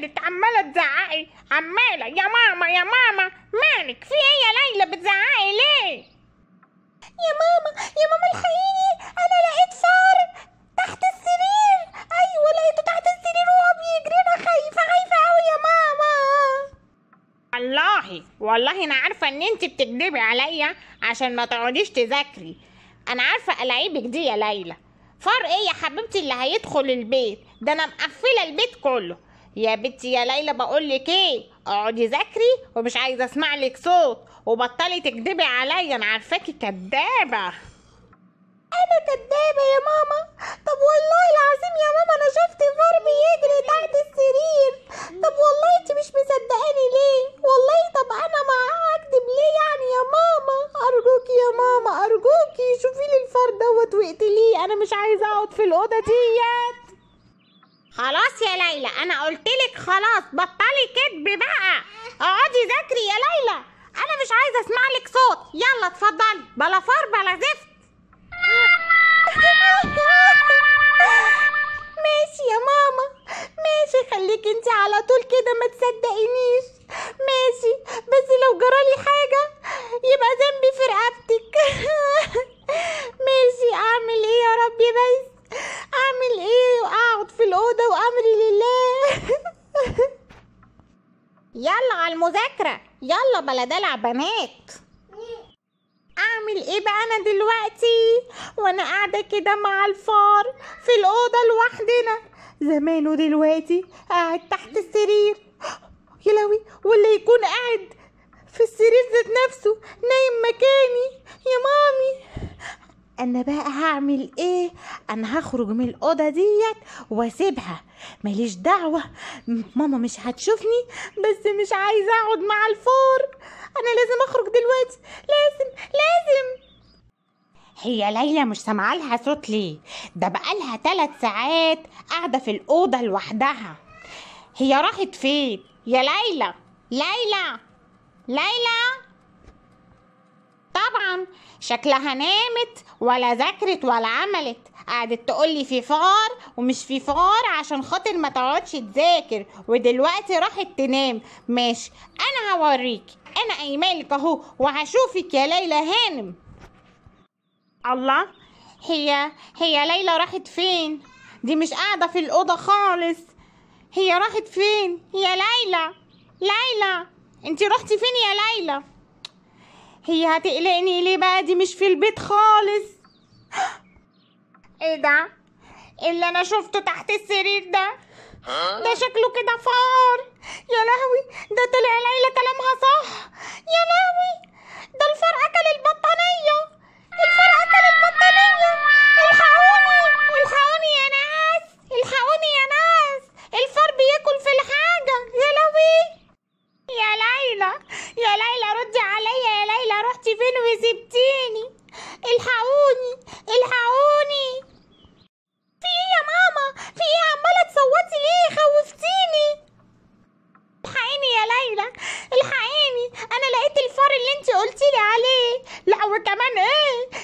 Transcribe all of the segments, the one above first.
كانت عمالة تزعقي عمالة يا ماما يا ماما مالك في ايه يا ليلى بتزعقي ليه؟ يا ماما يا ماما الحقيني انا لقيت فار تحت السرير ايوه لقيته تحت السرير وهو بيجري انا خايفة خايفة اوي يا ماما والله والله انا عارفة ان انت بتكدبي عليا عشان ما تقعديش تذاكري انا عارفة الاعيبك دي يا ليلى فار ايه يا حبيبتي اللي هيدخل البيت ده انا مقفله البيت كله يا بنتي يا ليلى بقول لك ايه اقعدي ذاكري ومش عايزه اسمع لك صوت وبطلي تكدبي عليا انا عارفاكي كدابه انا كدابه يا ماما طب والله العظيم يا ماما انا شفت فار بيجري تحت السرير خلاص بطلي كدب بقى اقعدي ذاكري يا ليلى انا مش عايزه اسمع لك صوت يلا اتفضلي بلا فار بلا زفت ماشي يا ماما ماشي خليك انت على طول كده ما تصدقينيش يلا على المذاكرة يلا بلا دلع بنات اعمل ايه بقى انا دلوقتي وانا قاعدة كده مع الفار في الأوضة لوحدنا زمان ودلوقتي قاعد تحت السرير يا لوي واللي يكون قاعد في السرير ذات نفسه نايم مكاني يا مامي انا بقى هعمل ايه انا هخرج من الاوضه ديت واسيبها ماليش دعوة ماما مش هتشوفني بس مش عايزة أقعد مع الفار أنا لازم أخرج دلوقتي لازم لازم هي ليلى مش سامعة لها صوت ليه ده بقالها ثلاث ساعات قاعدة في الأوضة لوحدها هي راحت فين يا ليلى ليلى ليلى طبعا شكلها نامت ولا ذاكرت ولا عملت قعدت تقولي في فار ومش في فار عشان خاطر ما تقعدش تذاكر ودلوقتي راحت تنام ماشي انا هوريك انا ايمالك اهو وهشوفك يا ليلى هانم الله هي هي ليلى راحت فين دي مش قاعده في الاوضه خالص هي راحت فين يا ليلى ليلى انت رحتي فين يا ليلى هي هتقلقني ليه بقى دي مش في البيت خالص ايه ده اللي انا شفته تحت السرير ده ده شكله كده فار يا لهوي ده طلع ليلى كلامها فين وسبتيني الحقوني الحقوني في ايه يا ماما في ايه عماله تصوتي ليه خوفتيني الحقيني يا ليلى الحقيني انا لقيت الفار اللي انت قلتيلي عليه لا وكمان ايه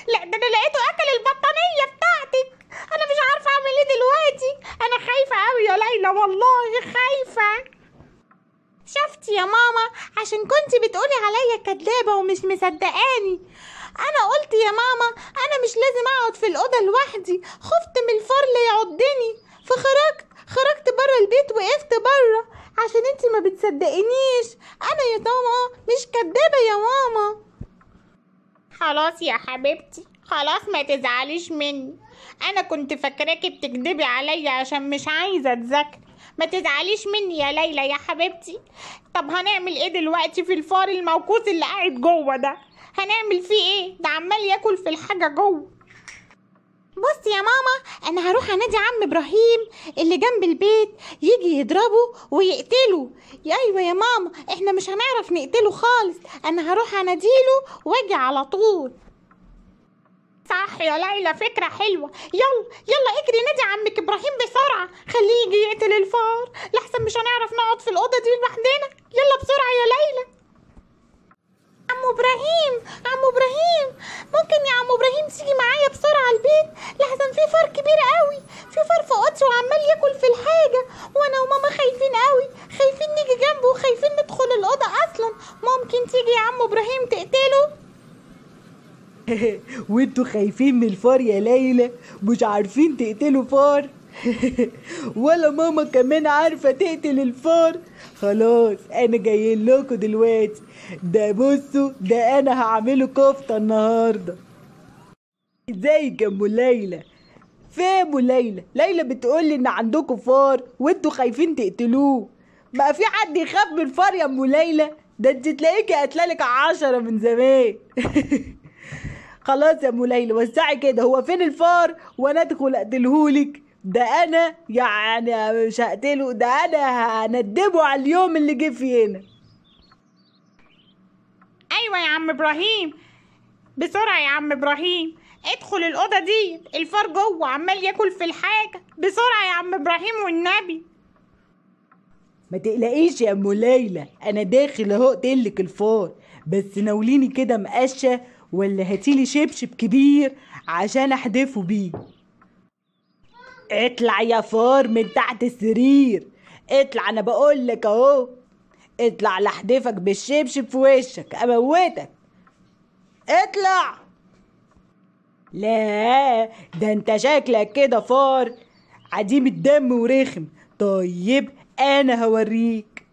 هي كدابة ومش مصدقاني أنا قلت يا ماما أنا مش لازم أقعد في الأوضة لوحدي خفت من الفرل يعضني فخرجت خرجت بره البيت وقفت بره عشان انت ما بتصدقنيش انا يا ماما مش كدابه يا ماما خلاص يا حبيبتي خلاص ما تزعليش مني انا كنت فاكراكي بتكدبي عليا عشان مش عايزه اتذاكر ما تزعليش مني يا ليلى يا حبيبتي طب هنعمل ايه دلوقتي في الفار الموقوت اللي قاعد جوه ده هنعمل فيه ايه ده عمال ياكل في الحاجه جوه بص يا ماما انا هروح انادي عم ابراهيم اللي جنب البيت يجي يضربه ويقتله ايوه يا ماما احنا مش هنعرف نقتله خالص انا هروح اناديله واجي على طول صح يا ليلى فكرة حلوة يلا يلا اجري نادي عمك إبراهيم بسرعة خليه يجي يقتل الفار لحسن مش هنعرف نقعد في الأوضة دي لوحدنا يلا بسرعة يا ليلى عمو إبراهيم وانتوا خايفين من الفار يا ليلى مش عارفين تقتلوا فار ولا ماما كمان عارفة تقتل الفار خلاص انا جاي لكم دلوقتي ده بصوا ده انا هعمله كفتة النهاردة ازيك يا ليلى فين ليلى ليلى بتقولي ان عندكم فار وانتوا خايفين تقتلوه بقى في حد يخاف من الفار يا ام ليلى ده انت تلاقيكي قتلالك عشرة من زمان خلاص يا ام ليلى وزعي كده هو فين الفار وانا ادخل اقتلهولك ده انا يعني مش هقتله ده انا هندبه على اليوم اللي جه فينا ايوه يا عم ابراهيم بسرعه يا عم ابراهيم ادخل الاوضه دي الفار جوه عمال ياكل في الحاجه بسرعه يا عم ابراهيم والنبي ما تقلقيش يا ام ليلى انا داخل اهو اقتلك الفار بس ناوليني كده مقشه ولا هاتيلي شبشب كبير عشان احدفه بيه اطلع يا فار من تحت السرير اطلع انا بقول لك اهو اطلع لحدفك بالشبشب في وشك اموتك اطلع لا ده انت شكلك كده فار عديم الدم ورخم طيب انا هوريك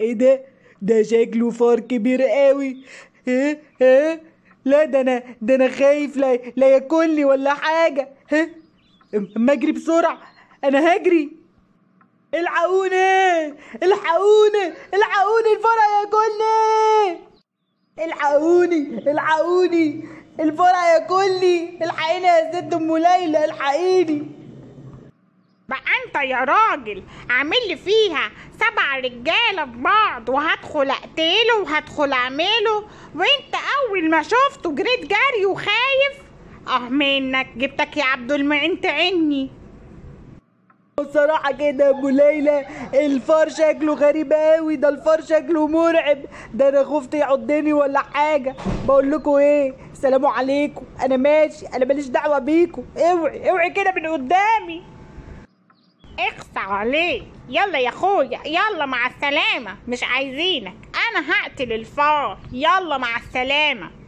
ايه ده ده شكله فار كبير قوي ايه ايه لا ده انا ده انا خايف لا لا ياكلني ولا حاجه ها اما اجري بسرعه انا هجري الحقوني الحقوني الحقوني الفرع ياكلني الحقوني الحقوني الفرع كلي الحقيني يا ست ام ليلى الحقيني بقى انت يا راجل عامل لي فيها سبع رجاله في بعض وهدخل اقتله وهدخل اعمله وانت اول ما شفته جريت جري وخايف اه منك جبتك يا عبد المعين تعني بصراحة كده يا ابو ليلى الفار شكله غريب قوي ده الفار شكله مرعب ده انا خفت يعضني ولا حاجة بقول لكم ايه سلام عليكم انا ماشي انا ماليش دعوة بيكم اوعي اوعي كده من قدامي اخصى عليه يلا يا اخويا يلا مع السلامة مش عايزينك انا هقتل الفار يلا مع السلامة